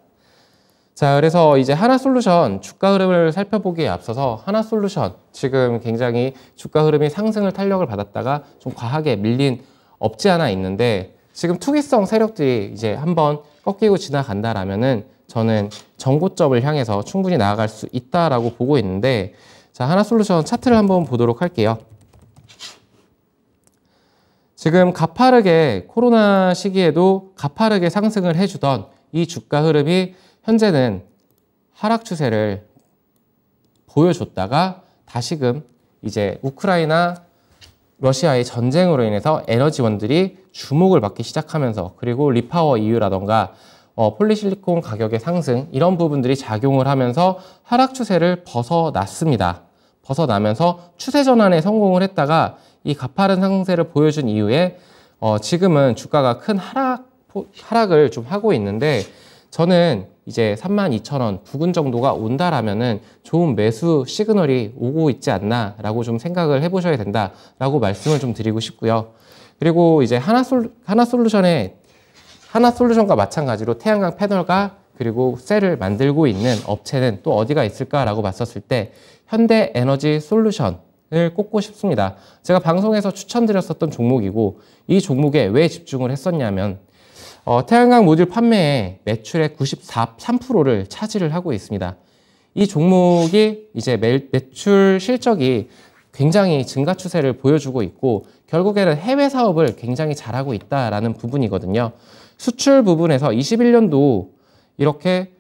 자, 그래서 이제 하나솔루션 주가 흐름을 살펴보기에 앞서서 하나솔루션 지금 굉장히 주가 흐름이 상승을 탄력을 받았다가 좀 과하게 밀린 없지 않아 있는데 지금 투기성 세력들이 이제 한번 꺾이고 지나간다라면은 저는 정고점을 향해서 충분히 나아갈 수 있다라고 보고 있는데 자, 하나솔루션 차트를 한번 보도록 할게요. 지금 가파르게 코로나 시기에도 가파르게 상승을 해주던 이 주가 흐름이 현재는 하락 추세를 보여줬다가 다시금 이제 우크라이나 러시아의 전쟁으로 인해서 에너지원들이 주목을 받기 시작하면서 그리고 리파워 이유라던가 어, 폴리실리콘 가격의 상승 이런 부분들이 작용을 하면서 하락 추세를 벗어났습니다. 벗어나면서 추세 전환에 성공을 했다가 이 가파른 상승세를 보여준 이후에 어 지금은 주가가 큰 하락 하락을 좀 하고 있는데 저는 이제 32,000원 부근 정도가 온다라면은 좋은 매수 시그널이 오고 있지 않나라고 좀 생각을 해보셔야 된다라고 말씀을 좀 드리고 싶고요. 그리고 이제 하나솔 하나솔루션의 하나솔루션과 마찬가지로 태양광 패널과 그리고 셀을 만들고 있는 업체는 또 어디가 있을까라고 봤었을 때 현대에너지 솔루션 을 꼽고 싶습니다. 제가 방송에서 추천드렸었던 종목이고 이 종목에 왜 집중을 했었냐면 어, 태양광 모듈 판매에 매출의 93%를 차지를 하고 있습니다. 이 종목이 이제 매, 매출 실적이 굉장히 증가 추세를 보여주고 있고 결국에는 해외 사업을 굉장히 잘하고 있다라는 부분이거든요. 수출 부분에서 21년도 이렇게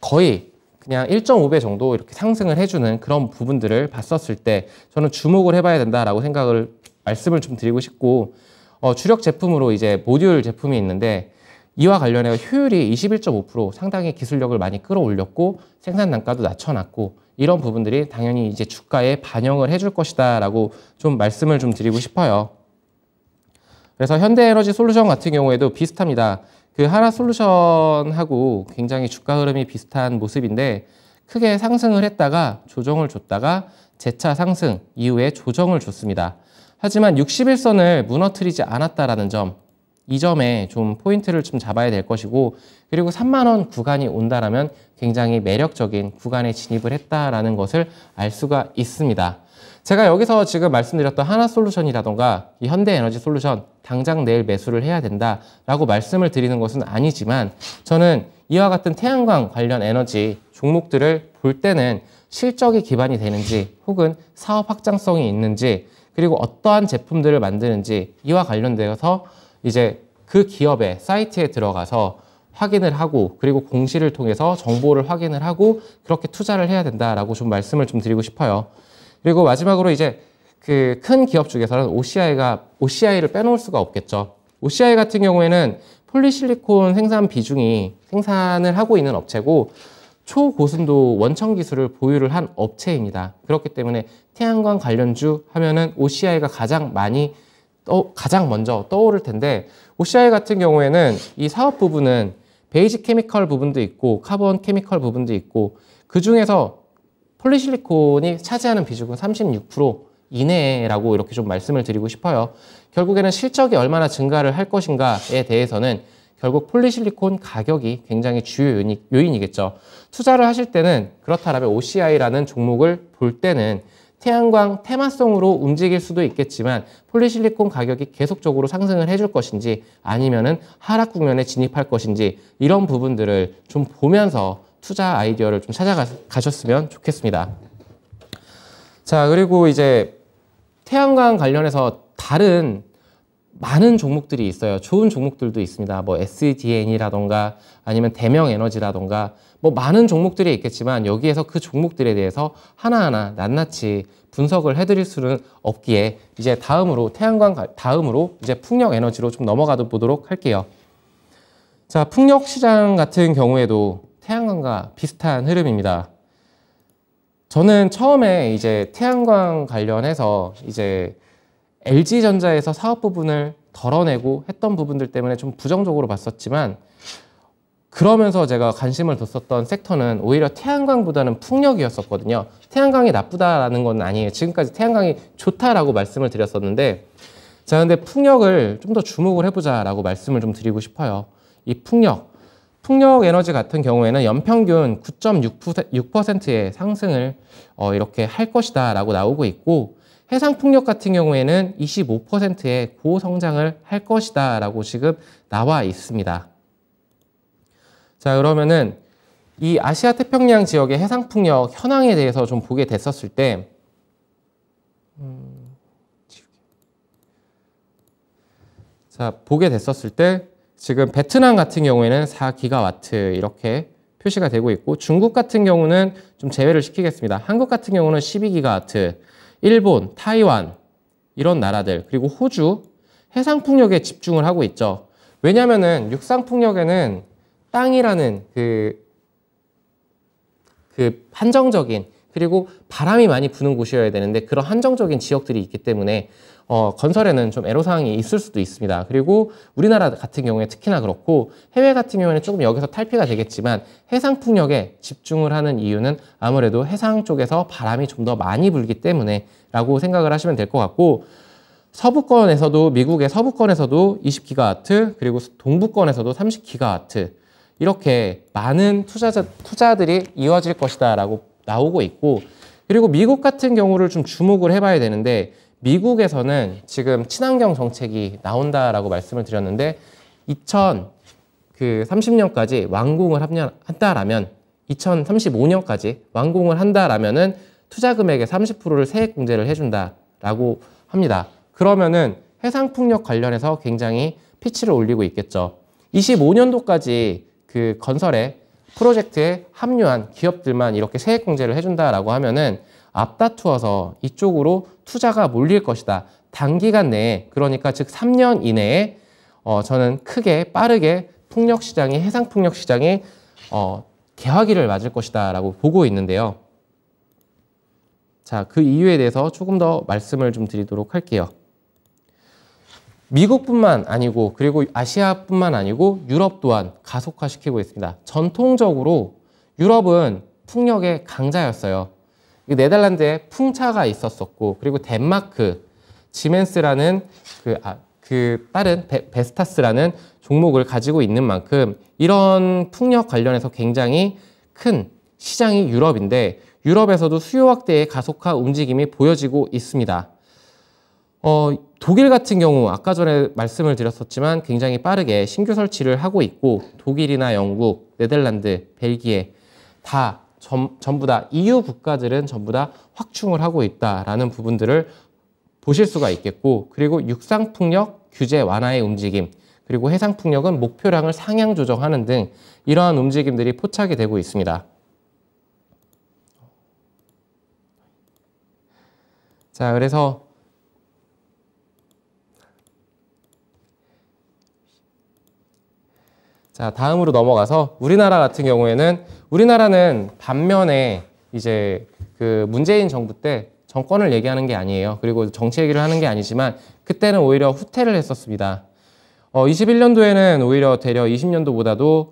거의 그냥 1.5배 정도 이렇게 상승을 해주는 그런 부분들을 봤었을 때 저는 주목을 해봐야 된다라고 생각을 말씀을 좀 드리고 싶고 어, 주력 제품으로 이제 모듈 제품이 있는데 이와 관련해 효율이 21.5% 상당히 기술력을 많이 끌어올렸고 생산 단가도 낮춰놨고 이런 부분들이 당연히 이제 주가에 반영을 해줄 것이다라고 좀 말씀을 좀 드리고 싶어요. 그래서 현대에너지 솔루션 같은 경우에도 비슷합니다. 그 하나 솔루션하고 굉장히 주가 흐름이 비슷한 모습인데 크게 상승을 했다가 조정을 줬다가 재차 상승 이후에 조정을 줬습니다. 하지만 61선을 무너뜨리지 않았다라는 점, 이 점에 좀 포인트를 좀 잡아야 될 것이고 그리고 3만 원 구간이 온다라면 굉장히 매력적인 구간에 진입을 했다라는 것을 알 수가 있습니다. 제가 여기서 지금 말씀드렸던 하나 솔루션이라던가 현대 에너지 솔루션 당장 내일 매수를 해야 된다라고 말씀을 드리는 것은 아니지만 저는 이와 같은 태양광 관련 에너지 종목들을 볼 때는 실적이 기반이 되는지 혹은 사업 확장성이 있는지 그리고 어떠한 제품들을 만드는지 이와 관련되어서 이제 그 기업의 사이트에 들어가서 확인을 하고 그리고 공시를 통해서 정보를 확인을 하고 그렇게 투자를 해야 된다라고 좀 말씀을 좀 드리고 싶어요. 그리고 마지막으로 이제 그 큰 기업 중에서는 OCI가 OCI를 빼놓을 수가 없겠죠. OCI 같은 경우에는 폴리실리콘 생산 비중이 생산을 하고 있는 업체고 초고순도 원천 기술을 보유를 한 업체입니다. 그렇기 때문에 태양광 관련주 하면은 OCI가 가장 많이 떠, 가장 먼저 떠오를 텐데 OCI 같은 경우에는 이 사업 부분은 베이직 케미컬 부분도 있고 카본 케미컬 부분도 있고 그 중에서 폴리실리콘이 차지하는 비중은 36% 이내라고 이렇게 좀 말씀을 드리고 싶어요. 결국에는 실적이 얼마나 증가를 할 것인가에 대해서는 결국 폴리실리콘 가격이 굉장히 주요 요인이, 겠죠 투자를 하실 때는 그렇다라면 OCI라는 종목을 볼 때는 태양광 테마성으로 움직일 수도 있겠지만 폴리실리콘 가격이 계속적으로 상승을 해줄 것인지 아니면은 하락 국면에 진입할 것인지 이런 부분들을 좀 보면서 투자 아이디어를 좀 찾아가셨으면 좋겠습니다. 자, 그리고 이제 태양광 관련해서 다른 많은 종목들이 있어요. 좋은 종목들도 있습니다. 뭐 SDN이라던가 아니면 대명에너지라던가 뭐 많은 종목들이 있겠지만 여기에서 그 종목들에 대해서 하나하나 낱낱이 분석을 해드릴 수는 없기에 이제 다음으로 태양광 다음으로 이제 풍력 에너지로 좀 넘어가 보도록 할게요. 자 풍력 시장 같은 경우에도 태양광과 비슷한 흐름입니다. 저는 처음에 이제 태양광 관련해서 이제 LG전자에서 사업 부분을 덜어내고 했던 부분들 때문에 좀 부정적으로 봤었지만 그러면서 제가 관심을 뒀었던 섹터는 오히려 태양광보다는 풍력이었었거든요. 태양광이 나쁘다라는 건 아니에요. 지금까지 태양광이 좋다라고 말씀을 드렸었는데 자 근데 풍력을 좀 더 주목을 해보자라고 말씀을 좀 드리고 싶어요. 이 풍력, 풍력 에너지 같은 경우에는 연평균 9.6%의 상승을 어, 이렇게 할 것이다 라고 나오고 있고 해상 풍력 같은 경우에는 25%의 고성장을 할 것이다 라고 지금 나와 있습니다. 자 그러면은 이 아시아 태평양 지역의 해상 풍력 현황에 대해서 좀 보게 됐었을 때 음, 자, 보게 됐었을 때 지금 베트남 같은 경우에는 4기가와트 이렇게 표시가 되고 있고 중국 같은 경우는 좀 제외를 시키겠습니다. 한국 같은 경우는 12기가와트, 일본, 타이완 이런 나라들 그리고 호주 해상 풍력에 집중을 하고 있죠. 왜냐면은 육상 풍력에는 땅이라는 그, 그 한정적인 그리고 바람이 많이 부는 곳이어야 되는데 그런 한정적인 지역들이 있기 때문에 어, 건설에는 좀 애로사항이 있을 수도 있습니다. 그리고 우리나라 같은 경우에 특히나 그렇고 해외 같은 경우에는 조금 여기서 탈피가 되겠지만 해상 풍력에 집중을 하는 이유는 아무래도 해상 쪽에서 바람이 좀 더 많이 불기 때문에 라고 생각을 하시면 될 것 같고 서부권에서도 미국의 서부권에서도 20기가와트 그리고 동부권에서도 30기가와트 이렇게 많은 투자자, 투자들이 이어질 것이다 라고 나오고 있고 그리고 미국 같은 경우를 좀 주목을 해봐야 되는데 미국에서는 지금 친환경 정책이 나온다라고 말씀을 드렸는데 2030년까지 그 완공을 한다라면 2035년까지 완공을 한다라면은 투자 금액의 30%를 세액 공제를 해준다라고 합니다. 그러면은 해상풍력 관련해서 굉장히 피치를 올리고 있겠죠. 25년도까지 그 건설에 프로젝트에 합류한 기업들만 이렇게 세액 공제를 해준다라고 하면은 앞다투어서 이쪽으로 투자가 몰릴 것이다. 단기간 내에 그러니까 즉 3년 이내에 어, 저는 크게 빠르게 풍력 시장이 해상 풍력 시장이 어, 개화기를 맞을 것이다라고 보고 있는데요. 자, 그 이유에 대해서 조금 더 말씀을 좀 드리도록 할게요. 미국뿐만 아니고 그리고 아시아뿐만 아니고 유럽 또한 가속화시키고 있습니다. 전통적으로 유럽은 풍력의 강자였어요. 그 네덜란드에 풍차가 있었었고 그리고 덴마크 지멘스라는 그, 아, 그 다른 베, 스타스라는 종목을 가지고 있는 만큼 이런 풍력 관련해서 굉장히 큰 시장이 유럽인데 유럽에서도 수요 확대의 가속화 움직임이 보여지고 있습니다. 어, 독일 같은 경우 아까 전에 말씀을 드렸었지만 굉장히 빠르게 신규 설치를 하고 있고 독일이나 영국, 네덜란드, 벨기에 다 전, 부다 EU 국가들은 전부 다 확충을 하고 있다라는 부분들을 보실 수가 있겠고 그리고 육상풍력 규제 완화의 움직임 그리고 해상풍력은 목표량을 상향 조정하는 등 이러한 움직임들이 포착이 되고 있습니다. 자 그래서 자, 다음으로 넘어가서 우리나라 같은 경우에는 우리나라는 반면에 이제 그 문재인 정부 때 정권을 얘기하는 게 아니에요. 그리고 정치 얘기를 하는 게 아니지만 그때는 오히려 후퇴를 했었습니다. 어, 21년도에는 오히려 대려 20년도보다도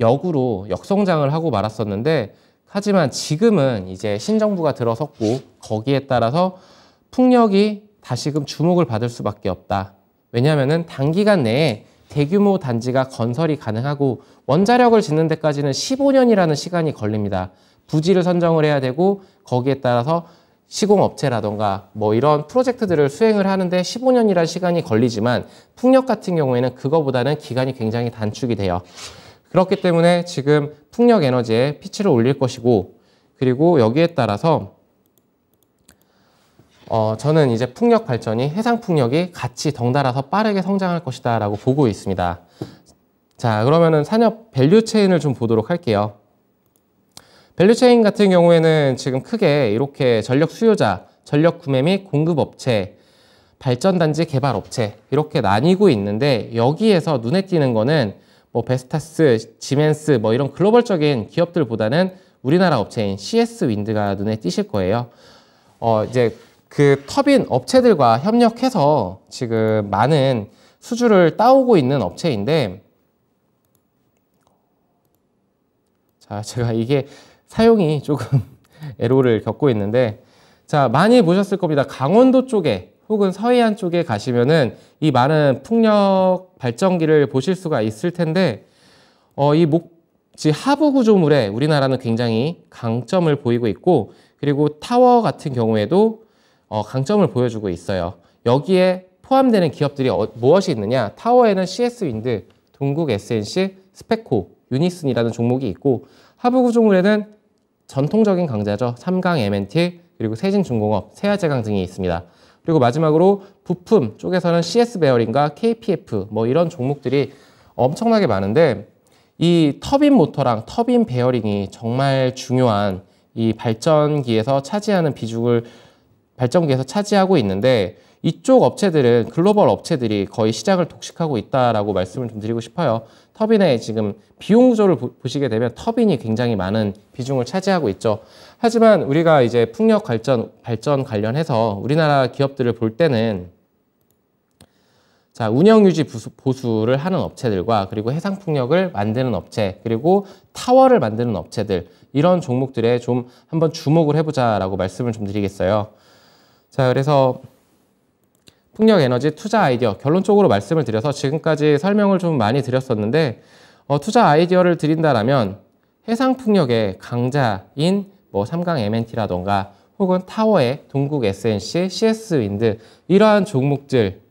역으로 역성장을 하고 말았었는데 하지만 지금은 이제 신정부가 들어섰고 거기에 따라서 풍력이 다시금 주목을 받을 수밖에 없다. 왜냐하면 단기간 내에 대규모 단지가 건설이 가능하고 원자력을 짓는 데까지는 15년이라는 시간이 걸립니다. 부지를 선정을 해야 되고 거기에 따라서 시공업체라던가 뭐 이런 프로젝트들을 수행을 하는데 15년이라는 시간이 걸리지만 풍력 같은 경우에는 그거보다는 기간이 굉장히 단축이 돼요. 그렇기 때문에 지금 풍력 에너지에 피치를 올릴 것이고 그리고 여기에 따라서 어, 저는 이제 풍력 발전이 해상 풍력이 같이 덩달아서 빠르게 성장할 것이다라고 보고 있습니다. 자, 그러면은 산업 밸류 체인을 좀 보도록 할게요. 밸류 체인 같은 경우에는 지금 크게 이렇게 전력 수요자, 전력 구매 및 공급 업체, 발전단지 개발 업체 이렇게 나뉘고 있는데 여기에서 눈에 띄는 거는 뭐 베스타스, 지멘스 뭐 이런 글로벌적인 기업들보다는 우리나라 업체인 CS 윈드가 눈에 띄실 거예요. 어, 이제 그 터빈 업체들과 협력해서 지금 많은 수주를 따오고 있는 업체인데 자 제가 이게 사용이 조금 에로를 겪고 있는데 자 많이 보셨을 겁니다 강원도 쪽에 혹은 서해안 쪽에 가시면은 이 많은 풍력 발전기를 보실 수가 있을 텐데 어, 이 목지 하부 구조물에 우리나라는 굉장히 강점을 보이고 있고 그리고 타워 같은 경우에도 어, 강점을 보여주고 있어요. 여기에 포함되는 기업들이 어, 무엇이 있느냐? 타워에는 CS윈드, 동국 SNC, 스펙코, 유니슨이라는 종목이 있고 하부구조물에는 전통적인 강자죠. 삼강 MNT, 그리고 세진중공업, 세아제강 등이 있습니다. 그리고 마지막으로 부품 쪽에서는 CS 베어링과 KPF 뭐 이런 종목들이 엄청나게 많은데 이 터빈 모터랑 터빈 베어링이 정말 중요한 이 발전기에서 차지하는 비중을 발전기에서 차지하고 있는데 이쪽 업체들은 글로벌 업체들이 거의 시장을 독식하고 있다라고 말씀을 좀 드리고 싶어요. 터빈의 지금 비용 구조를 보시게 되면 터빈이 굉장히 많은 비중을 차지하고 있죠. 하지만 우리가 이제 풍력 발전 발전 관련해서 우리나라 기업들을 볼 때는 자, 운영 유지 보수를 하는 업체들과 그리고 해상 풍력을 만드는 업체, 그리고 타워를 만드는 업체들 이런 종목들에 좀 한번 주목을 해 보자라고 말씀을 좀 드리겠어요. 자, 그래서 풍력 에너지 투자 아이디어 결론적으로 말씀을 드려서 지금까지 설명을 좀 많이 드렸었는데 어, 투자 아이디어를 드린다라면 해상 풍력의 강자인 뭐 삼강 MNT라던가 혹은 타워의 동국 SNC, CS 윈드 이러한 종목들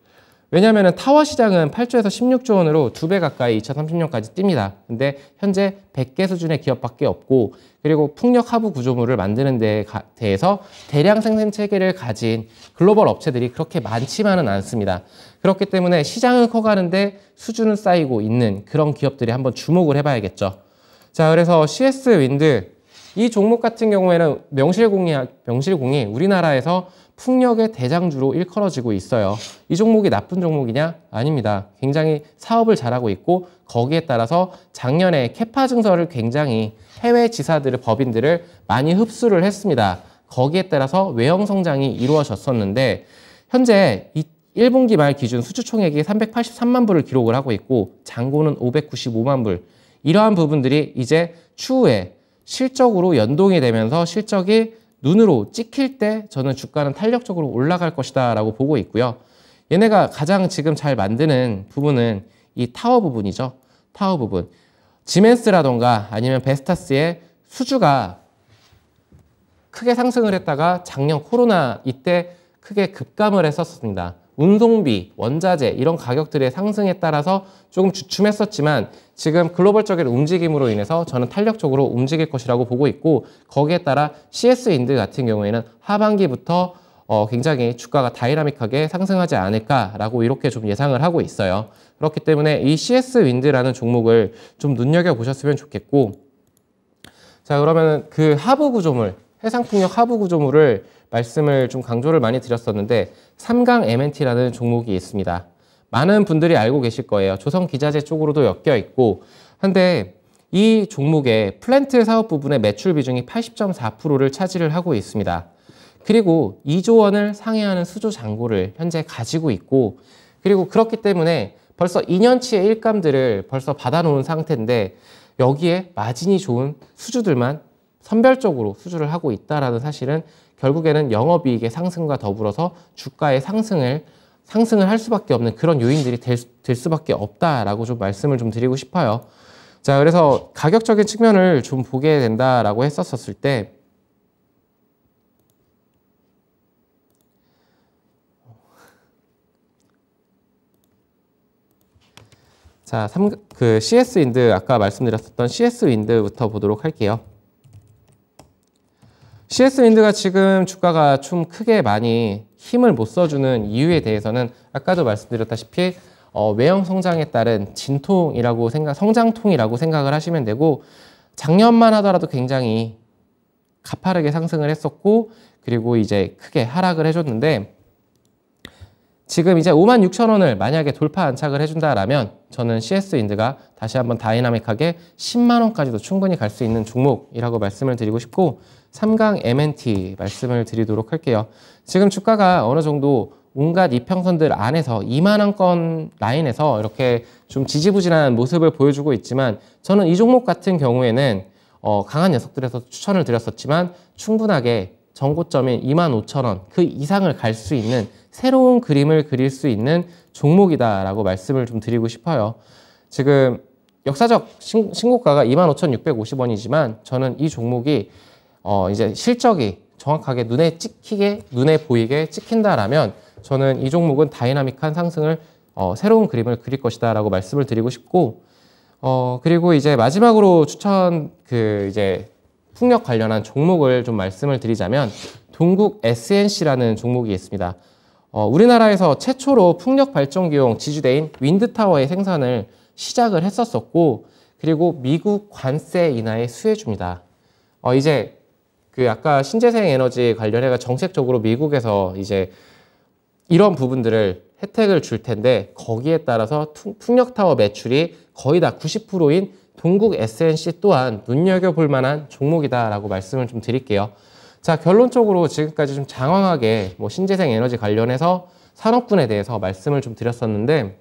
왜냐하면 타워 시장은 8조에서 16조 원으로 두 배 가까이 2030년까지 뜁니다. 근데 현재 100개 수준의 기업밖에 없고 그리고 풍력 하부 구조물을 만드는 데 대해서 대량 생산 체계를 가진 글로벌 업체들이 그렇게 많지만은 않습니다. 그렇기 때문에 시장은 커가는데 수준은 쌓이고 있는 그런 기업들이 한번 주목을 해봐야겠죠. 자 그래서 CS 윈드 이 종목 같은 경우에는 명실공히 명실공히 우리나라에서 풍력의 대장주로 일컬어지고 있어요. 이 종목이 나쁜 종목이냐? 아닙니다. 굉장히 사업을 잘하고 있고 거기에 따라서 작년에 캐파 증서를 굉장히 해외 지사들의 법인들을 많이 흡수를 했습니다. 거기에 따라서 외형 성장이 이루어졌었는데 현재 이 1분기 말 기준 수주총액이 383만 불을 기록을 하고 있고 잔고는 595만 불 이러한 부분들이 이제 추후에 실적으로 연동이 되면서 실적이 눈으로 찍힐 때 저는 주가는 탄력적으로 올라갈 것이다 라고 보고 있고요. 얘네가 가장 지금 잘 만드는 부분은 이 타워 부분이죠. 타워 부분. 지멘스라던가 아니면 베스타스의 수주가 크게 상승을 했다가 작년 코로나 이때 크게 급감을 했었습니다. 운송비, 원자재 이런 가격들의 상승에 따라서 조금 주춤했었지만 지금 글로벌적인 움직임으로 인해서 저는 탄력적으로 움직일 것이라고 보고 있고 거기에 따라 CS 인드 같은 경우에는 하반기부터 어, 굉장히 주가가 다이나믹하게 상승하지 않을까라고 이렇게 좀 예상을 하고 있어요. 그렇기 때문에 이 CS 윈드라는 종목을 좀 눈여겨보셨으면 좋겠고 자 그러면 그 하부 구조물 해상풍력 하부 구조물을 말씀을 좀 강조를 많이 드렸었는데 삼강 MNT라는 종목이 있습니다. 많은 분들이 알고 계실 거예요. 조선기자재 쪽으로도 엮여 있고 한데 이 종목의 플랜트 사업 부분의 매출 비중이 80.4%를 차지를 하고 있습니다. 그리고 2조 원을 상회하는 수조 잔고를 현재 가지고 있고 그리고 그렇기 때문에 벌써 2년치의 일감들을 벌써 받아놓은 상태인데 여기에 마진이 좋은 수주들만 선별적으로 수주를 하고 있다라는 사실은 결국에는 영업이익의 상승과 더불어서 주가의 상승을 상승을 할 수밖에 없는 그런 요인들이 될, 될 수밖에 없다라고 좀 말씀을 좀 드리고 싶어요. 자, 그래서 가격적인 측면을 좀 보게 된다라고 했었었을 때 자, 3, 그 CS 윈드 아까 말씀드렸었던 CS 윈드부터 보도록 할게요. CS 윈드가 지금 주가가 좀 크게 많이 힘을 못 써주는 이유에 대해서는 아까도 말씀드렸다시피 어, 외형 성장에 따른 진통이라고 생각, 성장통이라고 생각을 하시면 되고 작년만 하더라도 굉장히 가파르게 상승을 했었고 그리고 이제 크게 하락을 해줬는데 지금 이제 5만 6천 원을 만약에 돌파 안착을 해준다라면 저는 CS 인드가 다시 한번 다이나믹하게 10만 원까지도 충분히 갈 수 있는 종목이라고 말씀을 드리고 싶고 삼강 MNT 말씀을 드리도록 할게요. 지금 주가가 어느 정도 온갖 이평선들 안에서 2만원권 라인에서 이렇게 좀 지지부진한 모습을 보여주고 있지만 저는 이 종목 같은 경우에는 어, 강한 녀석들에서 추천을 드렸었지만 충분하게 전고점인 2 5 0 0원그 이상을 갈 수 있는 새로운 그림을 그릴 수 있는 종목이다라고 말씀을 좀 드리고 싶어요. 지금 역사적 신, 고가가 25,650원이지만 저는 이 종목이 어, 이제 실적이 정확하게 눈에 찍히게, 눈에 보이게 찍힌다라면 저는 이 종목은 다이나믹한 상승을 어, 새로운 그림을 그릴 것이다 라고 말씀을 드리고 싶고 어, 그리고 이제 마지막으로 추천 그 이제 풍력 관련한 종목을 좀 말씀을 드리자면 동국 SNC라는 종목이 있습니다. 어, 우리나라에서 최초로 풍력 발전기용 지주대인 윈드타워의 생산을 시작을 했었었고 그리고 미국 관세 인하의수혜주입니다 어, 이제 그 아까 신재생 에너지 관련해가 정책적으로 미국에서 이제 이런 부분들을 혜택을 줄 텐데 거기에 따라서 풍력 타워 매출이 거의 다 90%인 동국 SNC 또한 눈여겨볼 만한 종목이다라고 말씀을 좀 드릴게요. 자 결론적으로 지금까지 좀 장황하게 뭐 신재생 에너지 관련해서 산업군에 대해서 말씀을 좀 드렸었는데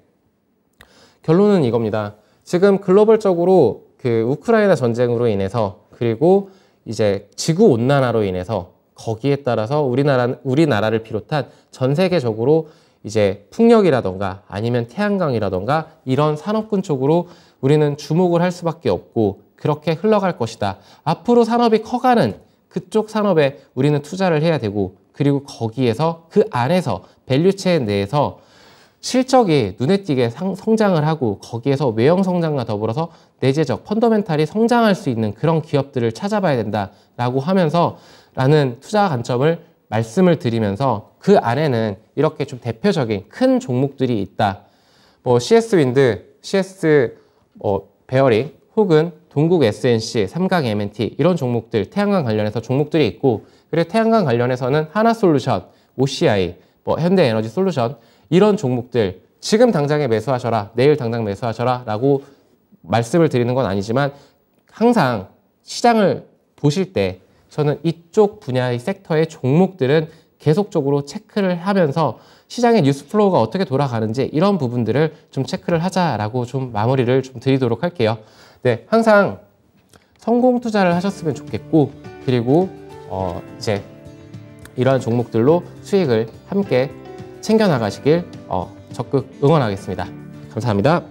결론은 이겁니다. 지금 글로벌적으로 그 우크라이나 전쟁으로 인해서 그리고 이제 지구 온난화로 인해서 거기에 따라서 우리나라 우리나라를 비롯한 전 세계적으로 이제 풍력이라던가 아니면 태양광이라던가 이런 산업군 쪽으로 우리는 주목을 할 수밖에 없고 그렇게 흘러갈 것이다. 앞으로 산업이 커가는 그쪽 산업에 우리는 투자를 해야 되고 그리고 거기에서 그 안에서 밸류체인 내에서 실적이 눈에 띄게 성장을 하고 거기에서 외형 성장과 더불어서 내재적 펀더멘탈이 성장할 수 있는 그런 기업들을 찾아봐야 된다라고 하면서 라는 투자 관점을 말씀을 드리면서 그 안에는 이렇게 좀 대표적인 큰 종목들이 있다. 뭐 CS 윈드, CS 뭐 베어링 혹은 동국 SNC, 삼각 M&T n 이런 종목들 태양광 관련해서 종목들이 있고 그리고 태양광 관련해서는 하나솔루션, OCI, 뭐 현대에너지 솔루션 이런 종목들 지금 당장에 매수하셔라 내일 당장 매수하셔라 라고 말씀을 드리는 건 아니지만 항상 시장을 보실 때 저는 이쪽 분야의 섹터의 종목들은 계속적으로 체크를 하면서 시장의 뉴스 플로우가 어떻게 돌아가는지 이런 부분들을 좀 체크를 하자라고 좀 마무리를 좀 드리도록 할게요. 네, 항상 성공 투자를 하셨으면 좋겠고 그리고 어 이제 이러한 종목들로 수익을 함께 챙겨나가시길 어, 적극 응원하겠습니다. 감사합니다.